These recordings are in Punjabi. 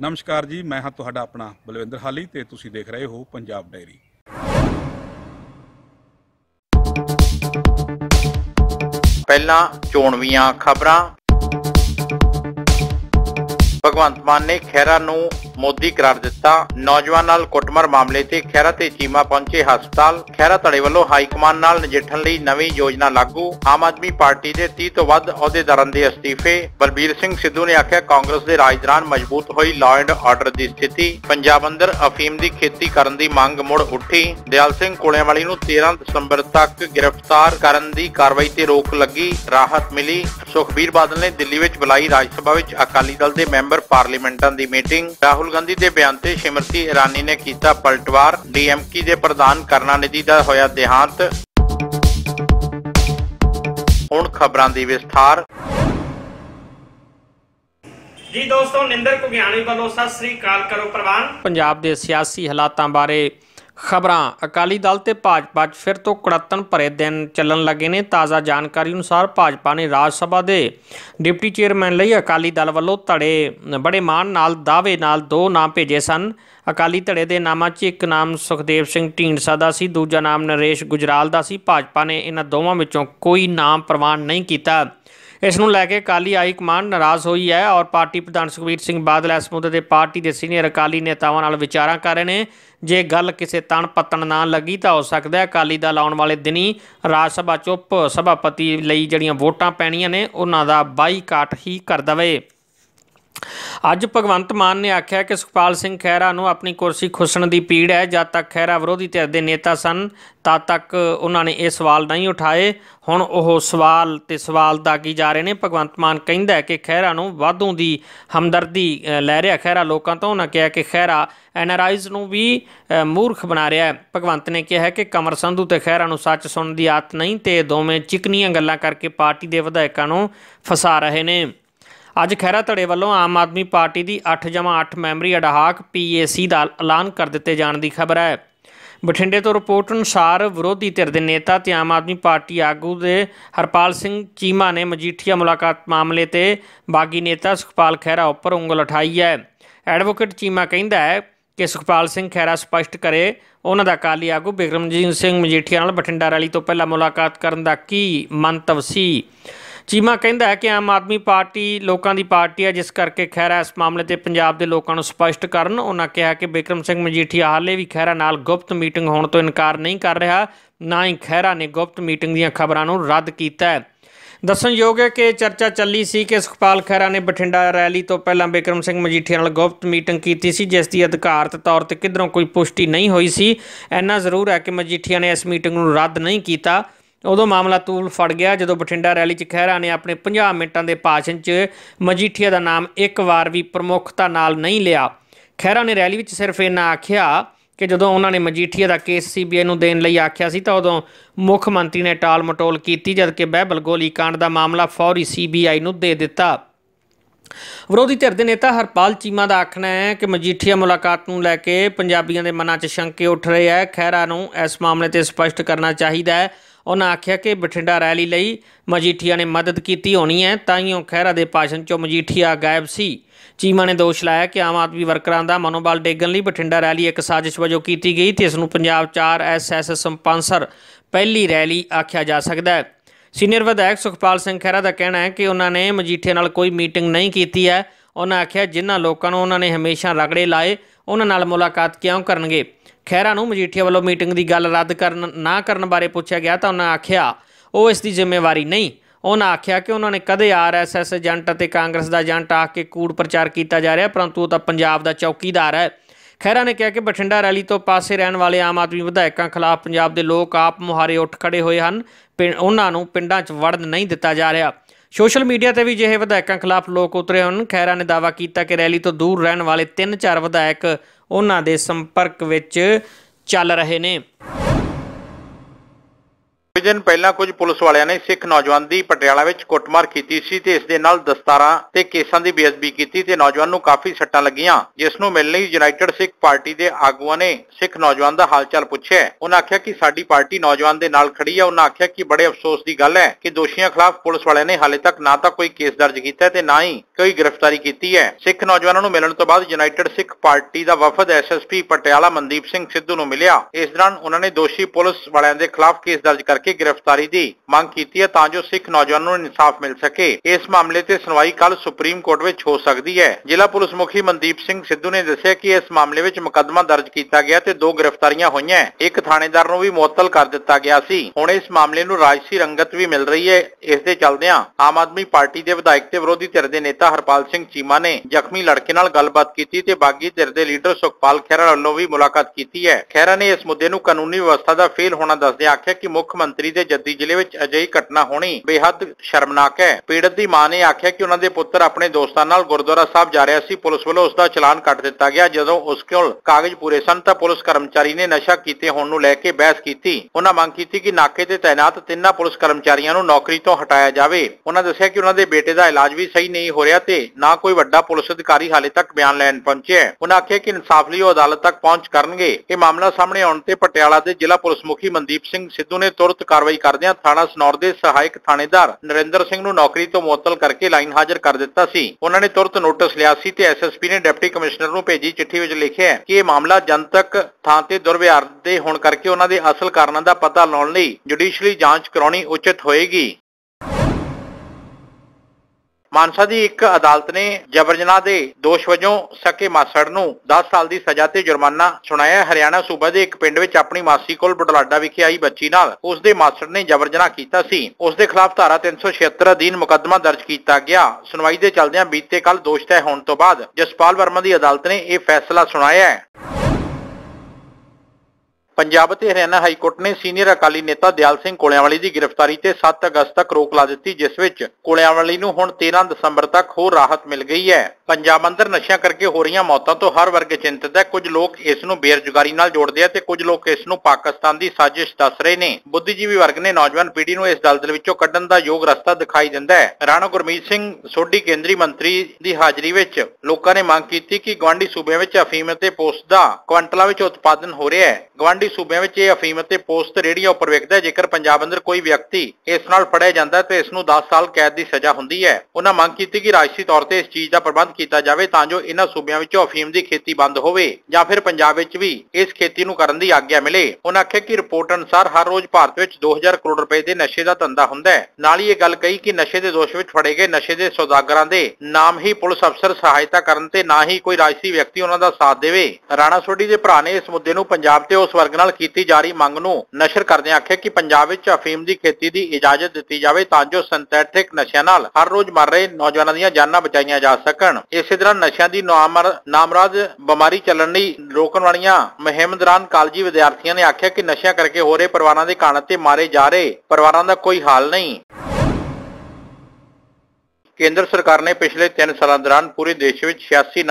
ਨਮਸਕਾਰ ਜੀ ਮੈਂ ਹਾਂ ਤੁਹਾਡਾ ਆਪਣਾ ਬਲਵਿੰਦਰ ਹਾਲੀ ਤੇ ਤੁਸੀਂ ਦੇਖ ਰਹੇ ਹੋ ਪੰਜਾਬ ਡਾਇਰੀ ਪਹਿਲਾਂ ਚੋਣਵੀਆਂ ਖਬਰਾਂ ਭਗਵੰਤ ਮਾਨ ਨੇ ਖੈਰਾ ਨੂੰ ਮੋਦੀ ਕਰਾਰ ਦਿੱਤਾ ਨੌਜਵਾਨ ਨਾਲ ਕੁੱਟਮਰ ਮਾਮਲੇ ਤੇ ਖੈਰਾ ਤੇ ਚੀਮਾ ਪਹੁੰਚੇ ਹਸਪਤਾਲ ਖੈਰਾ ਧੜੇ ਵੱਲੋਂ ਹਾਈ ਕਮਾਨ ਨਾਲ ਨਜਿੱਠਣ ਲਈ ਨਵੀਂ ਯੋਜਨਾ ਲਾਗੂ ਆਮ ਆਦਮੀ ਪਾਰਟੀ ਦੇ 30 ਤੋਂ ਵੱਧ ਅਹੁਦੇਦਾਰਾਂ ਦੇ ਅਸਤੀਫੇ ਬਲਬੀਰ ਸਿੰਘ ਸਿੱਧੂ ਨੇ ਆਖਿਆ ਕਾਂਗਰਸ ਦੇ ਰਾਜ ਦੌਰਾਨ ਮਜ਼ਬੂਤ ਹੋਈ ਲਾਅ ਐਂਡ ਆਰਡਰ ਦੀ ਸਥਿਤੀ ਪੰਜਾਬ ਅੰਦਰ ਅਫੀਮ ਦੀ ਖੇਤੀ ਕਰਨ ਦੀ ਮੰਗ ਮੁੜ ਉੱਠੀ ਦਿਆਲ ਸਿੰਘ ਕੋਲਿਆਂਵਾਲੀ ਨੂੰ 13 ਦਸੰਬਰ ਤੱਕ ਗ੍ਰਿਫਤਾਰ ਕਰਨ ਦੀ ਕਾਰਵਾਈ ਤੇ ਰੋਕ ਲੱਗੀ ਰਾਹਤ ਮਿਲੀ ਸੁਖਬੀਰ ਬਾਦਲ ਨੇ ਦਿੱਲੀ ਵਿੱਚ ਬੁਲਾਈ ਰਾਜ ਸਭਾ ਵਿੱਚ ਅਕਾਲੀ ਦਲ ਦੇ ਮੈਂਬਰ ਮੈਂਬਰ ਪਾਰਲੀਮੈਂਟਾਂ ਦੀ ਮੀਟਿੰਗ ਰਾਹੁਲ ਗਾਂਧੀ ਦੇ ਬਿਆਨ ਤੇ ਸ਼ਿਮਰਤੀ ਇਰਾਨੀ ਨੇ ਕੀਤਾ ਪਲਟਵਾਰ ਡੀਐਮਕੇ ਦੇ ਪ੍ਰਧਾਨ ਕਰਨਾ ਨਦੀ ਦਾ ਹੋਇਆ ਦੇਹਾਂਤ ਹੁਣ ਖਬਰਾਂ ਦੀ ਵਿਸਥਾਰ ਜੀ ਦੋਸਤੋ ਨਿੰਦਰ ਕੁਗਿਆਣੀ ਵੱਲੋਂ ਸਤਿ ਸ੍ਰੀ ਅਕਾਲ ਕਰੋ ਪ੍ਰਵਾਨ ਪੰਜਾਬ ਦੇ ਸਿਆਸੀ ਹਾਲਾਤਾਂ ਬਾਰੇ ਖਬਰਾਂ ਅਕਾਲੀ ਦਲ ਤੇ ਭਾਜਪਾ 'ਚ ਫਿਰ ਤੋਂ ਕੜਤਨ ਭਰੇ ਦਿਨ ਚੱਲਣ ਲੱਗੇ ਨੇ ਤਾਜ਼ਾ ਜਾਣਕਾਰੀ ਅਨੁਸਾਰ ਭਾਜਪਾ ਨੇ ਰਾਜ ਸਭਾ ਦੇ ਡਿਪਟੀ ਚੇਅਰਮੈਨ ਲਈ ਅਕਾਲੀ ਦਲ ਵੱਲੋਂ ਧੜੇ ਬੜੇ ਮਾਣ ਨਾਲ ਦਾਅਵੇ ਨਾਲ ਦੋ ਨਾਮ ਭੇਜੇ ਸਨ ਅਕਾਲੀ ਧੜੇ ਦੇ ਨਾਮਾਂ 'ਚ ਇੱਕ ਨਾਮ ਸੁਖਦੇਵ ਸਿੰਘ ਢੀਂਡਸਾ ਦਾ ਸੀ ਦੂਜਾ ਨਾਮ ਨਰੇਸ਼ ਗੁਜਰਾਲ ਦਾ ਸੀ ਭਾਜਪਾ ਨੇ ਇਹਨਾਂ ਦੋਵਾਂ ਵਿੱਚੋਂ ਕੋਈ ਨਾਮ ਪ੍ਰਵਾਨ ਨਹੀਂ ਕੀਤਾ ਇਸ ਨੂੰ ਲੈ ਕੇ ਅਕਾਲੀ ਹਾਈ ਕਮਾਂਡ ਨਾਰਾਜ਼ ਹੋਈ ਹੈ ਔਰ ਪਾਰਟੀ ਪ੍ਰਧਾਨ ਸੁਖਵੀਰ ਸਿੰਘ ਬਾਦਲ ਇਸ ਮੁੱਦੇ ਤੇ ਪਾਰਟੀ ਦੇ ਸੀਨੀਅਰ ਅਕਾਲੀ ਨੇਤਾਵਾਂ ਨਾਲ ਵਿਚਾਰਾਂ ਕਰ ਰਹੇ ਨੇ ਜੇ ਗੱਲ ਕਿਸੇ ਤਣ ਪਤਣ ਨਾ ਲੱਗੀ ਤਾਂ ਹੋ ਸਕਦਾ ਹੈ ਅਕਾਲੀ ਦਾ ਲਾਉਣ ਵਾਲੇ ਦਿਨੀ ਰਾਜ ਸਭਾ ਚੁੱਪ ਸਭਾਪਤੀ ਲਈ ਜਿਹੜੀਆਂ ਵੋਟਾਂ ਪੈਣੀਆਂ ਨੇ ਉਹਨਾਂ ਦਾ ਬਾਈਕਾਟ ਹੀ ਕਰ ਦਵੇ ਅੱਜ ਭਗਵੰਤ ਮਾਨ ਨੇ ਆਖਿਆ ਕਿ ਸੁਖਪਾਲ ਸਿੰਘ ਖਹਿਰਾ ਨੂੰ ਆਪਣੀ ਕੁਰਸੀ ਖੁਸਣ ਦੀ ਪੀੜ ਹੈ ਜਦ ਤੱਕ ਖਹਿਰਾ ਵਿਰੋਧੀ ਧਿਰ ਦੇ ਨੇਤਾ ਸਨ ਤਦ ਤੱਕ ਉਹਨਾਂ ਨੇ ਇਹ ਸਵਾਲ ਨਹੀਂ ਉਠਾਏ ਹੁਣ ਉਹ ਸਵਾਲ ਤੇ ਸਵਾਲ ਦਾਗੀ ਜਾ ਰਹੇ ਨੇ ਭਗਵੰਤ ਮਾਨ ਕਹਿੰਦਾ ਹੈ ਕਿ ਖਹਿਰਾ ਨੂੰ ਵਾਧੂ ਦੀ ਹਮਦਰਦੀ ਲੈ ਰਿਹਾ ਖਹਿਰਾ ਲੋਕਾਂ ਤੋਂ ਉਹਨਾਂ ਕਿਹਾ ਕਿ ਖਹਿਰਾ ਐਨਰਾਈਜ਼ ਨੂੰ ਵੀ ਮੂਰਖ ਬਣਾ ਰਿਹਾ ਹੈ ਭਗਵੰਤ ਨੇ ਕਿਹਾ ਕਿ ਕਮਰ ਸੰਧੂ ਤੇ ਖਹਿਰਾ ਨੂੰ ਸੱਚ ਸੁਣਨ ਦੀ ਆਤ ਨਹੀਂ ਤੇ ਦੋਵੇਂ ਚਿਕਨੀਆਂ ਗੱਲਾਂ ਕਰਕੇ ਪਾਰਟੀ ਦੇ ਵਿਧਾਇਕਾਂ ਨੂੰ ਫਸਾ ਰਹੇ ਨੇ ਅੱਜ ਖੈਰਾ ਧੜੇ ਵੱਲੋਂ ਆਮ ਆਦਮੀ ਪਾਰਟੀ ਦੀ 8/8 ਮੈਂਬਰੀ ਅਡਹਾਕ ਪੀਏਸੀ ਦਾ ਐਲਾਨ ਕਰ ਦਿੱਤੇ ਜਾਣ ਦੀ ਖਬਰ ਹੈ ਬਠਿੰਡੇ ਤੋਂ ਰਿਪੋਰਟ ਅਨੁਸਾਰ ਵਿਰੋਧੀ ਧਿਰ ਦੇ ਨੇਤਾ ਤੇ ਆਮ ਆਦਮੀ ਪਾਰਟੀ ਆਗੂ ਦੇ ਹਰਪਾਲ ਸਿੰਘ ਚੀਮਾ ਨੇ ਮਜੀਠੀਆ ਮੁਲਾਕਾਤ ਮਾਮਲੇ ਤੇ ਬਾਗੀ ਨੇਤਾ ਸੁਖਪਾਲ ਖੈਰਾ ਉੱਪਰ ਉਂਗਲ ਉਠਾਈ ਹੈ ਐਡਵੋਕੇਟ ਚੀਮਾ ਕਹਿੰਦਾ ਹੈ ਕਿ ਸੁਖਪਾਲ ਸਿੰਘ ਖੈਰਾ ਸਪਸ਼ਟ ਕਰੇ ਉਹਨਾਂ ਦਾ ਕਾਲੀ ਆਗੂ ਬਿਕਰਮਜੀਤ ਸਿੰਘ ਮਜੀਠੀਆ ਨਾਲ ਬਠਿੰਡਾ ਰੈਲੀ ਤੋਂ ਪਹਿਲਾਂ ਮੁਲਾਕਾਤ ਕਰਨ ਦਾ ਕੀ ਮੰਤਵ ਸੀ ਚੀਮਾ ਕਹਿੰਦਾ ਹੈ ਕਿ ਆਮ ਆਦਮੀ ਪਾਰਟੀ ਲੋਕਾਂ ਦੀ ਪਾਰਟੀ ਹੈ ਜਿਸ ਕਰਕੇ ਖੈਰਾ ਇਸ ਮਾਮਲੇ ਤੇ ਪੰਜਾਬ ਦੇ ਲੋਕਾਂ ਨੂੰ ਸਪਸ਼ਟ ਕਰਨ ਉਹਨਾਂ ਕਿਹਾ ਕਿ ਬਿਕਰਮ ਸਿੰਘ ਮਜੀਠੀਆ ਹਾਲੇ ਵੀ ਖੈਰਾ ਨਾਲ ਗੁਪਤ ਮੀਟਿੰਗ ਹੋਣ ਤੋਂ ਇਨਕਾਰ ਨਹੀਂ ਕਰ ਰਿਹਾ ਨਾ ਹੀ ਖੈਰਾ ਨੇ ਗੁਪਤ ਮੀਟਿੰਗ ਦੀਆਂ ਖਬਰਾਂ ਨੂੰ ਰੱਦ ਕੀਤਾ ਹੈ ਦੱਸਣਯੋਗ ਹੈ ਕਿ ਚਰਚਾ ਚੱਲੀ ਸੀ ਕਿ ਸੁਖਪਾਲ ਖੈਰਾ ਨੇ ਬਠਿੰਡਾ ਰੈਲੀ ਤੋਂ ਪਹਿਲਾਂ ਬਿਕਰਮ ਸਿੰਘ ਮਜੀਠੀਆ ਨਾਲ ਗੁਪਤ ਮੀਟਿੰਗ ਕੀਤੀ ਸੀ ਜਿਸ ਦੀ ਅਧਿਕਾਰਤ ਤੌਰ ਤੇ ਕਿਧਰੋਂ ਕੋਈ ਪੁਸ਼ਟੀ ਨਹੀਂ ਹੋਈ ਸੀ ਐਨਾ ਜ਼ਰੂਰ ਹੈ ਕਿ ਮਜੀਠੀਆ ਨੇ ਇਸ ਮੀਟਿੰਗ ਨੂੰ ਰੱਦ ਨਹੀਂ ਕੀਤਾ ਉਦੋਂ ਮਾਮਲਾ ਤੂਲ ਫੜ ਗਿਆ ਜਦੋਂ ਬਠਿੰਡਾ ਰੈਲੀ 'ਚ ਖਹਿਰਾ ਨੇ ਆਪਣੇ 50 ਮਿੰਟਾਂ ਦੇ ਭਾਸ਼ਣ 'ਚ ਮਜੀਠੀਆ ਦਾ ਨਾਮ ਇੱਕ ਵਾਰ ਵੀ ਪ੍ਰਮੁੱਖਤਾ ਨਾਲ ਨਹੀਂ ਲਿਆ ਖਹਿਰਾ ਨੇ ਰੈਲੀ ਵਿੱਚ ਸਿਰਫ ਇਹਨਾਂ ਆਖਿਆ ਕਿ ਜਦੋਂ ਉਹਨਾਂ ਨੇ ਮਜੀਠੀਆ ਦਾ ਕੇਸ ਸੀਬੀਆਈ ਨੂੰ ਦੇਣ ਲਈ ਆਖਿਆ ਸੀ ਤਾਂ ਉਦੋਂ ਮੁੱਖ ਮੰਤਰੀ ਨੇ ਟਾਲ ਮਟੋਲ ਕੀਤੀ ਜਦਕਿ ਬਹਿਬਲ ਗੋਲੀ ਕਾਂਡ ਦਾ ਮਾਮਲਾ ਫੌਰੀ ਸੀਬੀਆਈ ਨੂੰ ਦੇ ਦਿੱਤਾ ਵਿਰੋਧੀ ਧਿਰ ਦੇ ਨੇਤਾ ਹਰਪਾਲ ਚੀਮਾ ਦਾ ਆਖਣਾ ਹੈ ਕਿ ਮਜੀਠੀਆ ਮੁਲਾਕਾਤ ਨੂੰ ਲੈ ਕੇ ਪੰਜਾਬੀਆਂ ਦੇ ਮਨਾਂ 'ਚ ਸ਼ੰਕੇ ਉੱਠ ਰਹੇ ਆ ਖੈਰਾ ਨੂੰ ਇਸ ਮਾਮਲੇ ਤੇ ਸਪਸ਼ਟ ਕਰਨਾ ਚਾਹੀਦਾ ਹੈ ਉਹਨਾਂ ਆਖਿਆ ਕਿ ਬਠਿੰਡਾ ਰੈਲੀ ਲਈ ਮਜੀਠੀਆ ਨੇ ਮਦਦ ਕੀਤੀ ਹੋਣੀ ਹੈ ਉਹ ਖੈਰਾ ਦੇ ਪਾਸ਼ਨ 'ਚੋਂ ਮਜੀਠੀਆ ਗਾਇਬ ਸੀ ਚੀਮਾ ਨੇ ਦੋਸ਼ ਲਾਇਆ ਕਿ ਆਮ ਆਦਮੀ ਵਰਕਰਾਂ ਦਾ ਮਨੋਬਲ ਡੇਗਣ ਲਈ ਬਠਿੰਡਾ ਰੈਲੀ ਇੱਕ ਸਾਜ਼ਿਸ਼ ਵਜੋਂ ਕੀਤੀ ਗਈ ਤੇ ਇਸ ਨੂੰ ਪੰਜਾਬ 4 ਐਸਐਸ ਸੰਪਾਂਸਰ ਪਹਿਲੀ ਰੈਲੀ ਆਖਿਆ ਜਾ ਸਕਦਾ ਹੈ ਸੀਨੀਅਰ ਵਿਧਾਇਕ ਸੁਖਪਾਲ ਸਿੰਘ ਖਹਿਰਾ ਦਾ ਕਹਿਣਾ ਹੈ ਕਿ ਉਹਨਾਂ ਨੇ ਮਜੀਠੇ ਨਾਲ ਕੋਈ ਮੀਟਿੰਗ ਨਹੀਂ ਕੀਤੀ ਹੈ ਉਹਨਾਂ ਆਖਿਆ ਜਿਨ੍ਹਾਂ ਲੋਕਾਂ ਨੂੰ ਉਹਨਾਂ ਨੇ ਹਮੇਸ਼ਾ ਰਗੜੇ ਲਾਏ ਉਹਨਾਂ ਨਾਲ ਮੁਲਾਕਾਤ ਕਿਉਂ ਕਰਨਗੇ ਖਹਿਰਾ ਨੂੰ ਮਜੀਠੇ ਵੱਲੋਂ ਮੀਟਿੰਗ ਦੀ ਗੱਲ ਰੱਦ ਕਰਨ ਨਾ ਕਰਨ ਬਾਰੇ ਪੁੱਛਿਆ ਗਿਆ ਤਾਂ ਉਹਨਾਂ ਆਖਿਆ ਉਹ ਇਸ ਦੀ ਜ਼ਿੰਮੇਵਾਰੀ ਨਹੀਂ ਉਹਨਾਂ ਆਖਿਆ ਕਿ ਉਹਨਾਂ ਨੇ ਕਦੇ ਆਰਐਸਐਸ ਏਜੰਟ ਅਤੇ ਕਾਂਗਰਸ ਦਾ ਏਜੰਟ ਆ ਕੇ ਕੂੜ ਪ੍ਰਚਾਰ ਕੀਤਾ ਜਾ ਰਿਹਾ ਪਰੰਤੂ ਉਹ ਤਾਂ ਪੰਜਾਬ ਦਾ ਚੌਕੀਦਾਰ ਹੈ ਖਹਿਰਾ ਨੇ ਕਿਹਾ ਕਿ ਬਠਿੰਡਾ ਰੈਲੀ ਤੋਂ ਪਾਸੇ ਰਹਿਣ ਵਾਲੇ ਆਮ ਆਦਮੀ ਵਿਧਾਇਕਾਂ ਖਿਲਾਫ ਪੰਜਾਬ ਦੇ ਲੋਕ ਆਪ ਮੁਹਾਰੇ ਉੱਠ ਖੜੇ ਹੋਏ ਹਨ ਉਹਨਾਂ ਨੂੰ ਪਿੰਡਾਂ 'ਚ ਵੜਨ ਨਹੀਂ ਦਿੱਤਾ ਜਾ ਰਿਹਾ ਸੋਸ਼ਲ ਮੀਡੀਆ ਤੇ ਵੀ ਜਿਹੇ ਵਿਧਾਇਕਾਂ ਖਿਲਾਫ ਲੋਕ ਉਤਰੇ ਹਨ ਖੈਰਾ ਨੇ ਦਾਵਾ ਕੀਤਾ ਕਿ ਰੈਲੀ ਤੋਂ ਦੂਰ ਰਹਿਣ ਵਾਲੇ 3-4 ਵਿਧਾਇਕ ਉਹਨਾਂ ਦੇ ਸੰਪਰਕ ਵਿੱਚ ਚੱਲ ਰਹੇ ਨੇ ਕੁਝ ਦਿਨ ਪਹਿਲਾਂ ਕੁਝ ਪੁਲਿਸ ਵਾਲਿਆਂ ਨੇ ਸਿੱਖ ਨੌਜਵਾਨ ਦੀ ਪਟਿਆਲਾ ਵਿੱਚ ਕੁੱਟਮਾਰ ਕੀਤੀ ਸੀ ਤੇ ਇਸ ਦੇ ਨਾਲ ਦਸਤਾਰਾਂ ਤੇ ਕੇਸਾਂ ਦੀ ਬੇਅਦਬੀ ਕੀਤੀ ਤੇ ਨੌਜਵਾਨ ਨੂੰ ਕਾਫੀ ਸੱਟਾਂ ਲੱਗੀਆਂ ਜਿਸ ਨੂੰ ਮਿਲਣ ਲਈ ਯੂਨਾਈਟਿਡ ਸਿੱਖ ਪਾਰਟੀ ਦੇ ਆਗੂਆਂ ਨੇ ਸਿੱਖ ਨੌਜਵਾਨ ਦਾ ਹਾਲਚਾਲ ਪੁੱਛਿਆ ਉਹਨਾਂ ਆਖਿਆ ਕਿ ਸਾਡੀ ਪਾਰਟੀ ਨੌਜਵਾਨ ਦੇ ਨਾਲ ਖੜੀ ਹੈ ਉਹਨਾਂ ਆਖਿਆ ਕਿ ਬੜੇ ਅਫਸੋਸ ਦੀ ਗੱਲ ਹੈ ਕਿ ਦੋਸ਼ੀਆਂ ਖਿਲਾਫ ਪੁਲਿਸ ਵਾਲਿਆਂ ਨੇ ਹਾਲੇ ਤੱਕ ਨਾ ਤਾਂ ਕੋਈ ਕੇਸ ਦਰਜ ਕੀਤਾ ਤੇ ਨਾ ਹੀ ਕੋਈ ਗ੍ਰਿਫਤਾਰੀ ਕੀਤੀ ਹੈ ਸਿੱਖ ਨੌਜਵਾਨਾਂ ਨੂੰ ਮਿਲਣ ਤੋਂ ਬਾਅਦ ਯੂਨਾਈਟਿਡ ਸਿੱਖ ਪਾਰਟੀ ਦਾ ਵਫਦ ਐਸਐਸਪੀ ਪਟਿਆਲਾ ਮਨਦੀਪ ਸਿੰਘ ਸਿੱਧੂ ਨੂੰ ਮਿਲਿਆ ਇਸ ਦੌਰਾਨ ਉਹਨਾਂ ਨੇ ਦੋਸ਼ੀ ਪੁਲਿਸ ਵਾਲਿਆਂ ਦੇ ਖਿਲਾਫ ਕੇਸ ਦਰਜ ਕਰਕੇ ਕਰਕੇ ਗ੍ਰਿਫਤਾਰੀ ਦੀ ਮੰਗ ਕੀਤੀ ਹੈ ਤਾਂ ਜੋ ਸਿੱਖ ਨੌਜਵਾਨ ਨੂੰ ਇਨਸਾਫ ਮਿਲ ਸਕੇ ਇਸ ਮਾਮਲੇ ਤੇ ਸੁਣਵਾਈ ਕੱਲ ਸੁਪਰੀਮ ਕੋਰਟ ਵਿੱਚ ਹੋ ਸਕਦੀ ਹੈ ਜ਼ਿਲ੍ਹਾ ਪੁਲਿਸ ਮੁਖੀ ਮਨਦੀਪ ਸਿੰਘ ਸਿੱਧੂ ਨੇ ਦੱਸਿਆ ਕਿ ਇਸ ਮਾਮਲੇ ਵਿੱਚ ਮੁਕੱਦਮਾ ਦਰਜ ਕੀਤਾ ਗਿਆ ਤੇ ਦੋ ਗ੍ਰਿਫਤਾਰੀਆਂ ਹੋਈਆਂ ਇੱਕ ਥਾਣੇਦਾਰ ਨੂੰ ਵੀ ਮੁਅੱਤਲ ਕਰ ਦਿੱਤਾ ਗਿਆ ਸੀ ਹੁਣ ਇਸ ਮਾਮਲੇ ਨੂੰ ਰਾਜਸੀ ਰੰਗਤ ਵੀ ਮਿਲ ਰਹੀ ਹੈ ਇਸ ਦੇ ਚੱਲਦਿਆਂ ਆਮ ਆਦਮੀ ਪਾਰਟੀ ਦੇ ਵਿਧਾਇਕ ਤੇ ਵਿਰੋਧੀ ਧਿਰ ਦੇ ਨੇਤਾ ਹਰਪਾਲ ਸਿੰਘ ਚੀਮਾ ਨੇ ਜ਼ਖਮੀ ਲੜਕੇ ਨਾਲ ਗੱਲਬਾਤ ਕੀਤੀ ਤੇ ਬਾਗੀ ਧਿਰ ਦੇ ਲੀਡਰ ਸੁਖਪਾਲ ਖਹਿਰਾ ਵੱਲੋਂ ਵੀ ਮੁਲਾਕਾਤ ਕੀਤੀ ਹੈ ਖਹਿਰਾ ਨੇ ਇਸ ਮੁੱਦੇ ਨੂੰ ਕਾਨੂੰਨੀ ਵਿਵਸਥਾ ਦਾ ਫੇਲ ਹੋਣਾ ਦੱਸਦਿਆਂ ਆਖਿਆ ਕਿ ਮੁੱਖ ਮੰਤਰੀ ਮੰਤਰੀ ਦੇ ਜੱਦੀ ਜ਼ਿਲ੍ਹੇ ਵਿੱਚ ਅਜਿਹੀ ਘਟਨਾ ਹੋਣੀ ਬੇਹੱਦ ਸ਼ਰਮਨਾਕ ਹੈ ਪੀੜਤ ਦੀ ਮਾਂ ਨੇ ਆਖਿਆ ਕਿ ਉਹਨਾਂ ਦੇ ਪੁੱਤਰ ਆਪਣੇ ਦੋਸਤਾਂ ਨਾਲ ਗੁਰਦੁਆਰਾ ਸਾਹਿਬ ਜਾ ਰਿਹਾ ਸੀ ਪੁਲਿਸ ਵੱਲੋਂ ਉਸ ਦਾ ਚਲਾਨ ਕੱਟ ਦਿੱਤਾ ਗਿਆ ਜਦੋਂ ਉਸ ਕੋਲ ਕਾਗਜ਼ ਪੂਰੇ ਸਨ ਤਾਂ ਪੁਲਿਸ ਕਰਮਚਾਰੀ ਨੇ ਨਸ਼ਾ ਕੀਤੇ ਹੋਣ ਨੂੰ ਲੈ ਕੇ ਬਹਿਸ ਕੀਤੀ ਉਹਨਾਂ ਮੰਗ ਕੀਤੀ ਕਿ ਨਾਕੇ ਤੇ ਤਾਇਨਾਤ ਤਿੰਨਾਂ ਪੁਲਿਸ ਕਰਮਚਾਰੀਆਂ ਨੂੰ ਨੌਕਰੀ ਤੋਂ ਹਟਾਇਆ ਜਾਵੇ ਉਹਨਾਂ ਦੱਸਿਆ ਕਿ ਉਹਨਾਂ ਦੇ ਬੇਟੇ ਦਾ ਇਲਾਜ ਵੀ ਸਹੀ ਨਹੀਂ ਹੋ ਰਿਹਾ ਤੇ ਨਾ ਕੋਈ ਵੱਡਾ ਪੁਲਿਸ ਅਧਿਕਾਰੀ ਹਾਲੇ ਤੱਕ ਬਿਆਨ ਲੈਣ ਪਹੁੰਚਿਆ ਉਹਨਾਂ ਆਖਿਆ ਕਿ ਇਨਸਾਫ ਲਈ ਉਹ ਅਦਾਲਤ ਤੱਕ ਪਹੁੰਚ ਕਰਨਗੇ ਇਹ ਮਾਮਲਾ ਸਾਹਮਣੇ ਆਉਣ ਤੇ ਪਟਿਆਲਾ ਦੇ ਜ਼ਿਲ੍ਹਾ ਪੁਲਿਸ ਮੁਖੀ ਮਨਦੀਪ ਸਿੰਘ ਸਿੱਧੂ ਨੇ ਤੁਰਤ ਕਾਰਵਾਈ ਕਰਦਿਆਂ ਥਾਣਾ ਸਨੌਰ ਦੇ ਸਹਾਇਕ ਥਾਣੇਦਾਰ ਨਰਿੰਦਰ ਸਿੰਘ ਨੂੰ ਨੌਕਰੀ ਤੋਂ ਮੁਅੱਤਲ ਕਰਕੇ ਲਾਈਨ ਹਾਜ਼ਰ ਕਰ ਦਿੱਤਾ ਸੀ ਉਹਨਾਂ ਨੇ ਤੁਰਤ ਨੋਟਿਸ ਲਿਆ ਸੀ ਤੇ ਐਸਐਸਪੀ ਨੇ ਡਿਪਟੀ ਕਮਿਸ਼ਨਰ ਨੂੰ ਭੇਜੀ ਚਿੱਠੀ ਵਿੱਚ ਲਿਖਿਆ ਹੈ ਕਿ ਇਹ ਮਾਮਲਾ ਜਨਤਕ ਥਾਂ ਤੇ ਦੁਰਵਿਹਾਰ ਦੇ ਹੋਣ ਕਰਕੇ ਉਹਨਾਂ ਦੇ ਅਸਲ ਕਾਰਨਾਂ ਦਾ ਪਤਾ ਲਾਉਣ ਲਈ ਜੁਡੀਸ਼ੀਅਲੀ ਜਾਂਚ ਕਰਾਉਣੀ ਉਚਿਤ ਹੋਏਗੀ ਮਾਨਸਾ ਦੀ ਇੱਕ ਅਦਾਲਤ ਨੇ ਜਬਰ ਜਨਾਹ ਦੇ ਦੋਸ਼ ਵਜੋਂ ਸਕੇ ਮਾਸੜ ਨੂੰ 10 ਸਾਲ ਦੀ ਸਜ਼ਾ ਤੇ ਜੁਰਮਾਨਾ ਸੁਣਾਇਆ ਹਰਿਆਣਾ ਸੂਬਾ ਦੇ ਇੱਕ ਪਿੰਡ ਵਿੱਚ ਆਪਣੀ ਮਾਸੀ ਕੋਲ ਬਟਲਾਡਾ ਵਿਖੇ ਆਈ ਬੱਚੀ ਨਾਲ ਉਸ ਦੇ ਮਾਸੜ ਨੇ ਜਬਰ ਜਨਾਹ ਕੀਤਾ ਸੀ ਉਸ ਦੇ ਖਿਲਾਫ ਧਾਰਾ 376 ਅਧੀਨ ਮੁਕੱਦਮਾ ਦਰਜ ਕੀਤਾ ਗਿਆ ਸੁਣਵਾਈ ਦੇ ਚੱਲਦਿਆਂ ਬੀਤੇ ਕੱਲ ਦੋਸ਼ ਤੈਅ ਹੋਣ ਤੋਂ ਬਾਅਦ ਜਸਪਾਲ ਵਰਮਾ ਦੀ ਅਦਾਲਤ ਨੇ ਇਹ ਫੈਸਲਾ ਸੁਣਾਇਆ ਹੈ ਪੰਜਾਬ ਤੇ ਹਰਿਆਣਾ ਹਾਈ ਕੋਰਟ ਨੇ ਸੀਨੀਅਰ ਅਕਾਲੀ ਨੇਤਾ ਦਿਆਲ ਸਿੰਘ ਕੋਲਿਆਂਵਾਲੀ ਦੀ ਗ੍ਰਿਫਤਾਰੀ ਤੇ 7 ਅਗਸਤ ਤੱਕ ਰੋਕ ਲਾ ਦਿੱਤੀ ਜਿਸ ਵਿੱਚ ਕੋਲਿਆਂਵਾਲੀ ਨੂੰ ਹੁਣ 13 ਦਸੰਬਰ ਤੱਕ ਹੋਰ ਰਾਹਤ ਮਿਲ ਗਈ ਹੈ ਪੰਜਾਬ ਅੰਦਰ ਨਸ਼ਿਆਂ ਕਰਕੇ ਹੋ ਰਹੀਆਂ ਮੌਤਾਂ ਤੋਂ ਹਰ ਵਰਗ ਚਿੰਤਤ ਹੈ ਕੁਝ ਲੋਕ ਇਸ ਨੂੰ ਬੇਰਜ਼ਗਾਰੀ ਨਾਲ ਜੋੜਦੇ ਆ ਤੇ ਕੁਝ ਲੋਕ ਇਸ ਨੂੰ ਪਾਕਿਸਤਾਨ ਦੀ ਸਾਜ਼ਿਸ਼ ਦੱਸ ਰਹੇ ਨੇ ਬੁੱਧੀਜੀਵੀ ਵਰਗ ਨੇ ਨੌਜਵਾਨ ਪੀੜ੍ਹੀ ਨੂੰ ਇਸ ਦਲਦਲ ਵਿੱਚੋਂ ਕੱਢਣ ਦਾ ਯੋਗ ਰਸਤਾ ਦਿਖਾਈ ਦਿੰਦਾ ਹੈ ਰਾਣਾ ਗੁਰਮੀਤ ਸਿੰਘ ਸੋਢੀ ਕੇਂਦਰੀ ਮੰਤਰੀ ਦੀ ਹਾਜ਼ਰੀ ਵਿੱਚ ਲੋਕਾਂ ਨੇ ਮੰਗ ਕੀਤੀ ਕਿ ਗਵਾਂਡੀ ਸੂਬਿਆਂ ਵਿੱਚ ਅਫੀਮ ਅਤੇ ਪੋਸਟ ਦਾ ਕੁਆਂਟਲਾ ਵਿੱਚ ਉਤਪਾਦਨ ਹੋ ਰਿਹਾ ਹੈ ਗਵਾਂਡੀ ਕਈ ਸੂਬਿਆਂ ਵਿੱਚ ਇਹ ਅਫੀਮ ਅਤੇ ਪੋਸਤ ਰੇੜੀਆਂ ਉੱਪਰ ਵਿਕਦਾ ਜੇਕਰ ਪੰਜਾਬ ਅੰਦਰ ਕੋਈ ਵਿਅਕਤੀ ਇਸ ਨਾਲ ਫੜਿਆ ਜਾਂਦਾ ਤਾਂ ਇਸ ਨੂੰ 10 ਸਾਲ ਕੈਦ ਦੀ ਸਜ਼ਾ ਹੁੰਦੀ ਹੈ ਉਹਨਾਂ ਮੰਗ ਕੀਤੀ ਕਿ ਰਾਜਸੀ ਤੌਰ ਤੇ ਇਸ ਚੀਜ਼ ਦਾ ਪ੍ਰਬੰਧ ਕੀਤਾ ਜਾਵੇ ਤਾਂ ਜੋ ਇਹਨਾਂ ਸੂਬਿਆਂ ਵਿੱਚੋਂ ਅਫੀਮ ਦੀ ਖੇਤੀ ਬੰਦ ਹੋਵੇ ਜਾਂ ਫਿਰ ਪੰਜਾਬ ਵਿੱਚ ਵੀ ਇਸ ਖੇਤੀ ਨੂੰ ਕਰਨ ਦੀ ਆਗਿਆ ਮਿਲੇ ਉਹਨਾਂ ਆਖਿਆ ਕਿ ਰਿਪੋਰਟ ਅਨੁਸਾਰ ਹਰ ਰੋਜ਼ ਭਾਰਤ ਵਿੱਚ 2000 ਕਰੋੜ ਰੁਪਏ ਦੇ ਨਸ਼ੇ ਦਾ ਧੰਦਾ ਹੁੰਦਾ ਹੈ ਨਾਲ ਹੀ ਇਹ ਗੱਲ ਕਹੀ ਕਿ ਨਸ਼ੇ ਦੇ ਦੋਸ਼ ਵਿੱਚ ਫੜੇ ਗਏ ਨਸ਼ੇ ਦੇ ਸੌਦਾਗਰਾਂ ਦੇ ਨਾਮ ਹੀ ਪੁਲਿਸ ਅਫਸਰ ਸਹਾਇਤਾ ਕਰਨ ਤੇ ਨਾ ਹੀ ਕੋਈ ਰਾਜਸੀ ਵਿਅਕਤੀ ਉਹਨਾਂ ਦਾ ਸਾਥ ਦੇਵੇ ਰਾਣਾ ਸੋਢੀ ਦੇ ਭਰਾ ਨੇ ਇਸ ਮੁੱਦੇ ਨੂੰ ਪੰਜਾਬ ਤੇ ਉਸ ਵਰਗ ਨਾਲ ਕੀਤੀ ਜਾ ਰਹੀ ਮੰਗ ਨੂੰ ਨਸ਼ਰ ਕਰਦੇ ਆਖਿਆ ਕਿ ਪੰਜਾਬ ਵਿੱਚ ਅਫੀਮ ਦੀ ਖੇਤੀ ਦੀ ਇਜਾਜ਼ਤ ਦਿੱਤੀ ਜਾਵੇ ਤਾਂ ਜੋ ਸਿੰਥੈਟਿਕ ਨਸ਼ਿਆਂ ਨਾਲ ਹਰ ਰੋਜ਼ ਮਰ ਰਹੇ ਨੌਜਵਾਨਾਂ ਦੀਆਂ ਜਾਨਾਂ ਬਚਾਈਆਂ ਜਾ ਸਕਣ ਇਸੇ ਤਰ੍ਹਾਂ ਨਸ਼ਿਆਂ ਦੀ ਨਾਮਰਾਜ ਬਿਮਾਰੀ ਚੱਲਣ ਲਈ ਰੋਕਣ ਵਾਲੀਆਂ ਮਹਿਮ ਦੌਰਾਨ ਕਾਲਜੀ ਵਿਦਿਆਰਥੀਆਂ ਨੇ ਆਖਿਆ ਕਿ ਨਸ਼ਿਆਂ ਕਰਕੇ ਹੋ ਰਹੇ ਪਰਿਵਾਰਾਂ ਦੇ ਕਾਣ ਤੇ ਮਾਰੇ ਜਾ ਰਹੇ ਪਰਿਵਾਰਾਂ ਦਾ ਕੋਈ ਹਾਲ ਨਹੀਂ ਕੇਂਦਰ ਸਰਕਾਰ ਨੇ ਪਿਛਲੇ 3 ਸਾਲਾਂ ਦੌਰਾਨ ਪੂਰੇ ਦੇਸ਼ ਵਿੱਚ 86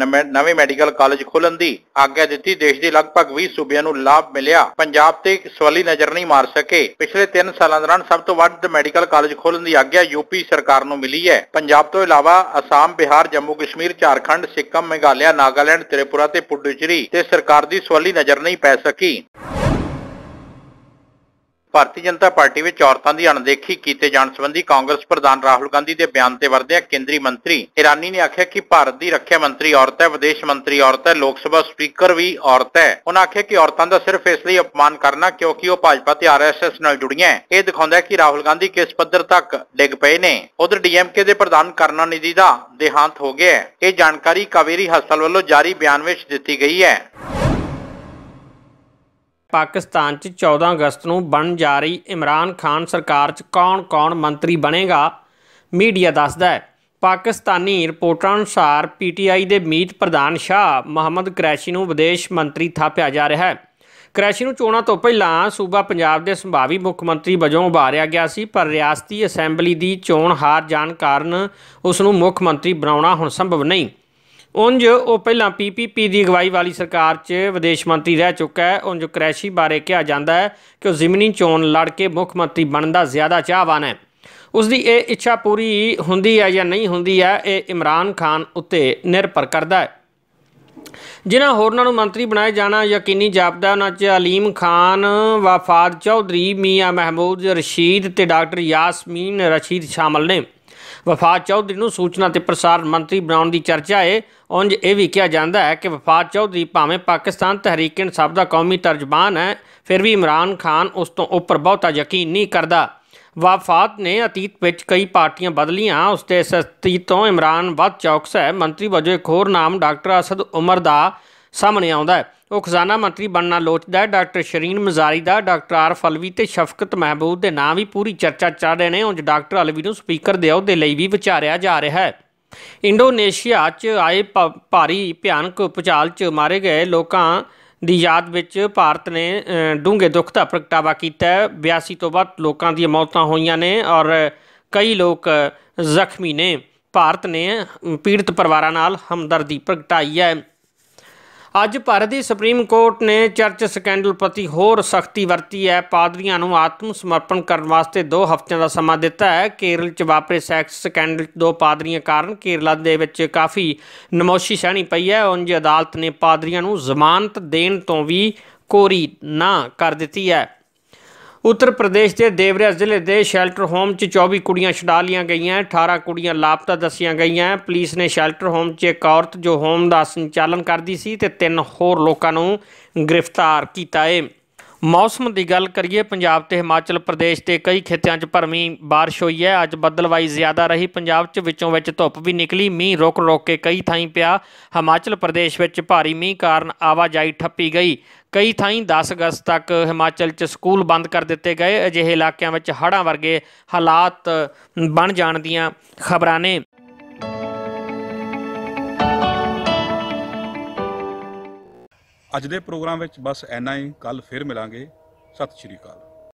ਨਵੇਂ ਮੈਡੀਕਲ ਕਾਲਜ ਖੋਲਣ ਦੀ ਆਗਿਆ ਦਿੱਤੀ ਦੇਸ਼ ਦੇ ਲਗਭਗ 20 ਸੂਬਿਆਂ ਨੂੰ ਲਾਭ ਮਿਲਿਆ ਪੰਜਾਬ ਤੇ ਸਵਲੀ ਨਜ਼ਰ ਨਹੀਂ ਮਾਰ ਸਕੇ ਪਿਛਲੇ 3 ਸਾਲਾਂ ਦੌਰਾਨ ਸਭ ਤੋਂ ਵੱਧ ਮੈਡੀਕਲ ਕਾਲਜ ਖੋਲਣ ਦੀ ਆਗਿਆ ਯੂਪੀ ਸਰਕਾਰ ਨੂੰ ਮਿਲੀ ਹੈ ਪੰਜਾਬ ਤੋਂ ਇਲਾਵਾ ਅਸਾਮ ਬਿਹਾਰ ਜੰਮੂ ਕਸ਼ਮੀਰ ਝਾਰਖੰਡ ਸਿੱਕਮ ਮੇਘਾਲਿਆ ਨਾਗਾਲੈਂਡ ਤ੍ਰਿਪੁਰਾ ਤੇ ਪੁੱਡੂਚਰੀ ਤੇ ਸਰਕਾਰ ਦੀ ਸਵਲੀ ਨਜ਼ਰ ਨਹੀਂ ਪੈ ਸਕੀ ਭਾਰਤੀ ਜਨਤਾ ਪਾਰਟੀ ਵਿੱਚ ਔਰਤਾਂ ਦੀ ਅਣਦੇਖੀ ਕੀਤੇ ਜਾਣ ਸੰਬੰਧੀ ਕਾਂਗਰਸ ਪ੍ਰਧਾਨ ਰਾਹੁਲ ਗਾਂਧੀ ਦੇ ਬਿਆਨ ਤੇ ਵਰਦਿਆ ਕੇਂਦਰੀ ਮੰਤਰੀ ਇਰਾਨੀ ਨੇ ਆਖਿਆ ਕਿ ਭਾਰਤ ਦੀ ਰੱਖਿਆ ਮੰਤਰੀ ਔਰਤ ਹੈ ਵਿਦੇਸ਼ ਮੰਤਰੀ ਔਰਤ ਹੈ ਲੋਕ ਸਭਾ ਸਪੀਕਰ ਵੀ ਔਰਤ ਹੈ ਉਹਨਾਂ ਆਖਿਆ ਕਿ ਔਰਤਾਂ ਦਾ ਸਿਰਫ ਇਸ ਲਈ ਅਪਮਾਨ ਕਰਨਾ ਕਿਉਂਕਿ ਉਹ ਭਾਜਪਾ ਤੇ ਆਰਐਸਐਸ ਨਾਲ ਜੁੜੀਆਂ ਹੈ ਇਹ ਦਿਖਾਉਂਦਾ ਹੈ ਕਿ ਰਾਹੁਲ ਗਾਂਧੀ ਕਿਸ ਪੱਧਰ ਤੱਕ ਡਿੱਗ ਪਏ ਨੇ ਉਧਰ ਡੀਐਮਕੇ ਦੇ ਪ੍ਰਧਾਨ ਕਰਨਾ ਨਿਧੀ ਦਾ ਦੇਹਾਂਤ ਹੋ ਗਿਆ ਹੈ ਇਹ ਜਾਣਕਾਰੀ ਕਾਵੇਰੀ ਹਸਪਤਾਲ ਵੱਲੋਂ ਜਾਰੀ ਬਿਆਨ ਵਿੱਚ ਦਿੱਤੀ ਗਈ ਹੈ ਪਾਕਿਸਤਾਨ 'ਚ 14 ਅਗਸਤ ਨੂੰ ਬਣ ਜਾ ਰਹੀ ਇਮਰਾਨ ਖਾਨ ਸਰਕਾਰ 'ਚ ਕੌਣ-ਕੌਣ ਮੰਤਰੀ ਬਣੇਗਾ ਮੀਡੀਆ ਦੱਸਦਾ ਹੈ ਪਾਕਿਸਤਾਨੀ ਰਿਪੋਰਟਾਂ ਅਨੁਸਾਰ ਪੀਟੀਆਈ ਦੇ ਮੀਤ ਪ੍ਰਧਾਨ ਸ਼ਾਹ ਮੁਹੰਮਦ ਕਰੈਸ਼ੀ ਨੂੰ ਵਿਦੇਸ਼ ਮੰਤਰੀ ਥਾਪਿਆ ਜਾ ਰਿਹਾ ਹੈ ਕਰੈਸ਼ੀ ਨੂੰ ਚੋਣਾਂ ਤੋਂ ਪਹਿਲਾਂ ਸੂਬਾ ਪੰਜਾਬ ਦੇ ਸੰਭਾਵੀ ਮੁੱਖ ਮੰਤਰੀ ਵਜੋਂ ਉਭਾਰਿਆ ਗਿਆ ਸੀ ਪਰ ਰਿਆਸਤੀ ਅਸੈਂਬਲੀ ਦੀ ਚੋਣ ਹਾਰ ਜਾਣ ਕਾਰਨ ਉਸ ਨੂੰ ਮੁੱਖ ਮੰਤਰੀ ਬਣਾਉਣਾ ਹੁਣ ਸੰਭਵ ਨਹੀਂ ਉੰਜ ਉਹ ਪਹਿਲਾਂ ਪੀਪੀਪੀ ਦੀ ਅਗਵਾਈ ਵਾਲੀ ਸਰਕਾਰ 'ਚ ਵਿਦੇਸ਼ ਮੰਤਰੀ ਰਹਿ ਚੁੱਕਾ ਹੈ ਉੰਜ ਕ੍ਰੈਸ਼ੀ ਬਾਰੇ ਕਿਹਾ ਜਾਂਦਾ ਹੈ ਕਿ ਉਹ ਜ਼ਮੀਨੀ ਚੋਣ ਲੜ ਕੇ ਮੁੱਖ ਮੰਤਰੀ ਬਣਨ ਦਾ ਜ਼ਿਆਦਾ ਚਾਹਵਾਨ ਹੈ ਉਸ ਦੀ ਇਹ ਇੱਛਾ ਪੂਰੀ ਹੁੰਦੀ ਹੈ ਜਾਂ ਨਹੀਂ ਹੁੰਦੀ ਹੈ ਇਹ ਇਮਰਾਨ ਖਾਨ ਉੱਤੇ ਨਿਰਭਰ ਕਰਦਾ ਹੈ ਜਿਨ੍ਹਾਂ ਹੋਰਨਾਂ ਨੂੰ ਮੰਤਰੀ ਬਣਾਏ ਜਾਣਾ ਯਕੀਨੀ ਜਾਪਦਾ ਉਹਨਾਂ 'ਚ ਅਲੀਮ ਖਾਨ ਵਫਾਦ ਚੌਧਰੀ ਮੀਆਂ ਮਹਿਮੂਦ ਰਸ਼ੀਦ ਤੇ ਡਾਕਟਰ ਯਾਸਮੀਨ ਰਸ਼ੀਦ ਸ਼ਾਮਲ ਨੇ ਵਫਾਦ ਚੌਧਰੀ ਨੂੰ ਸੂਚਨਾ ਤੇ ਪ੍ਰਸਾਰਣ ਮੰਤਰੀ ਬਣਾਉਣ ਦੀ ਚਰਚਾ ਏ ਉੰਜ ਇਹ ਵੀ ਕਿਹਾ ਜਾਂਦਾ ਹੈ ਕਿ ਵਫਾਦ ਚੌਧਰੀ ਭਾਵੇਂ ਪਾਕਿਸਤਾਨ ਤਹਿਰੀਕ ਇਨਸਾਫ ਦਾ ਕੌਮੀ ਤਰਜਮਾਨ ਹੈ ਫਿਰ ਵੀ ਇਮਰਾਨ ਖਾਨ ਉਸ ਤੋਂ ਉੱਪਰ ਬਹੁਤਾ ਯਕੀਨ ਨਹੀਂ ਕਰਦਾ ਵਫਾਦ ਨੇ ਅਤੀਤ ਵਿੱਚ ਕਈ ਪਾਰਟੀਆਂ ਬਦਲੀਆਂ ਉਸ ਦੇ ਸਸਤੀ ਤੋਂ ਇਮਰਾਨ ਵੱਧ ਚੌਕਸ ਹੈ ਮੰਤਰੀ ਵਜੋਂ ਇੱਕ ਹੋਰ ਨਾਮ ਡਾਕਟਰ ਅਸਦ ਉਮਰ ਦਾ ਸਾਹਮਣੇ ਆਉਂਦਾ ਹੈ ਉਹ ਖਜ਼ਾਨਾ ਮੰਤਰੀ ਬਣਨਾ ਲੋਚਦਾ ਹੈ ਡਾਕਟਰ ਸ਼ਰੀਨ ਮਜ਼ਾਰੀ ਦਾ ਡਾਕਟਰ ਆਰਫ ਅਲਵੀ ਤੇ ਸ਼ਫਕਤ ਮਹਿਬੂਬ ਦੇ ਨਾਂ ਵੀ ਪੂਰੀ ਚਰਚਾ ਚੱਲ ਰਹੇ ਨੇ ਉਂਝ ਡਾਕਟਰ ਅਲਵੀ ਨੂੰ ਸਪੀਕਰ ਦੇ ਅਹੁਦੇ ਲਈ ਵੀ ਵਿਚਾਰਿਆ ਜਾ ਰਿਹਾ ਹੈ ਇੰਡੋਨੇਸ਼ੀਆ 'ਚ ਆਏ ਭਾਰੀ ਭਿਆਨਕ ਪੁਚਾਲ 'ਚ ਮਾਰੇ ਗਏ ਲੋਕਾਂ ਦੀ ਯਾਦ ਵਿੱਚ ਭਾਰਤ ਨੇ ਡੂੰਘੇ ਦੁੱਖ ਦਾ ਪ੍ਰਗਟਾਵਾ ਕੀਤਾ 82 ਤੋਂ ਵੱਧ ਲੋਕਾਂ ਦੀਆਂ ਮੌਤਾਂ ਹੋਈਆਂ ਨੇ ਔਰ ਕਈ ਲੋਕ ਜ਼ਖਮੀ ਨੇ ਭਾਰਤ ਨੇ ਪੀੜਤ ਪਰਿਵਾਰਾਂ ਨਾਲ ਹਮਦਰਦੀ ਪ੍ਰਗਟਾਈ ਹੈ ਅੱਜ ਭਾਰਤ ਦੀ ਸੁਪਰੀਮ ਕੋਰਟ ਨੇ ਚਰਚ ਸਕੈਂਡਲ ਪ੍ਰਤੀ ਹੋਰ ਸਖਤੀ ਵਰਤੀ ਹੈ ਪਾਦਰੀਆਂ ਨੂੰ ਆਤਮ ਸਮਰਪਣ ਕਰਨ ਵਾਸਤੇ 2 ਹਫ਼ਤਿਆਂ ਦਾ ਸਮਾਂ ਦਿੱਤਾ ਹੈ ਕੇਰਲ 'ਚ ਵਾਪਰੇ ਸੈਕਸ ਸਕੈਂਡਲ ਦੋ ਪਾਦਰੀਆਂ ਕਾਰਨ ਕੇਰਲਾ ਦੇ ਵਿੱਚ ਕਾਫੀ ਨਮੋਸ਼ੀ ਸ਼ਾਨੀ ਪਈ ਹੈ ਉਂਝ ਅਦਾਲਤ ਨੇ ਪਾਦਰੀਆਂ ਨੂੰ ਜ਼ਮਾਨਤ ਦੇਣ ਤੋਂ ਵੀ ਕੋਰੀ ਨਾ ਕਰ ਦਿੱਤੀ ਹੈ ਉੱਤਰ ਪ੍ਰਦੇਸ਼ ਦੇ ਦੇਵਰਿਆ ਜ਼ਿਲ੍ਹੇ ਦੇ ਸ਼ੈਲਟਰ ਹੋਮ 'ਚ 24 ਕੁੜੀਆਂ ਛਡਾ ਲੀਆਂ ਗਈਆਂ 18 ਕੁੜੀਆਂ ਲਾਪਤਾ ਦੱਸੀਆਂ ਗਈਆਂ ਪੁਲਿਸ ਨੇ ਸ਼ੈਲਟਰ ਹੋਮ 'ਚ ਇੱਕ ਔਰਤ ਜੋ ਹੋਮ ਦਾ ਸੰਚਾਲਨ ਕਰਦੀ ਸੀ ਤੇ ਤਿੰਨ ਹੋਰ ਲੋਕਾਂ ਨੂੰ ਗ੍ਰਿਫਤਾਰ ਕੀਤਾ ਹੈ ਮੌਸਮ ਦੀ ਗੱਲ ਕਰੀਏ ਪੰਜਾਬ ਤੇ ਹਿਮਾਚਲ ਪ੍ਰਦੇਸ਼ ਤੇ ਕਈ ਖੇਤਿਆਂ 'ਚ ਭਰਮੀ بارش ਹੋਈ ਹੈ ਅੱਜ ਬੱਦਲਵਾਈ ਜ਼ਿਆਦਾ ਰਹੀ ਪੰਜਾਬ 'ਚ ਵਿੱਚੋਂ ਵਿੱਚ ਧੁੱਪ ਵੀ ਨਿਕਲੀ ਮੀਂਹ ਰੁਕ ਰੁਕ ਕੇ ਕਈ ਥਾਈਂ ਪਿਆ ਹਿਮਾਚਲ ਪ੍ਰਦੇਸ਼ ਵਿੱਚ ਭਾਰੀ ਮੀਂਹ ਕਾਰਨ ਆਵਾਜਾਈ ਠੱਪੀ ਗਈ ਕਈ ਥਾਈਂ 10 ਅਗਸਤ ਤੱਕ ਹਿਮਾਚਲ 'ਚ ਸਕੂਲ ਬੰਦ ਕਰ ਦਿੱਤੇ ਗਏ ਅਜਿਹੇ ਇਲਾਕਿਆਂ ਵਿੱਚ ਹੜ੍ਹਾਂ ਵਰਗੇ ਹਾਲਾਤ ਬਣ ਜਾਣ ਦੀਆਂ ਖਬਰਾਂ ਨੇ ਅੱਜ ਦੇ ਪ੍ਰੋਗਰਾਮ ਵਿੱਚ ਬਸ ਐਨਾ ਹੀ ਕੱਲ ਫਿਰ ਮਿਲਾਂਗੇ ਸਤਿ ਸ਼੍ਰੀ ਅਕਾਲ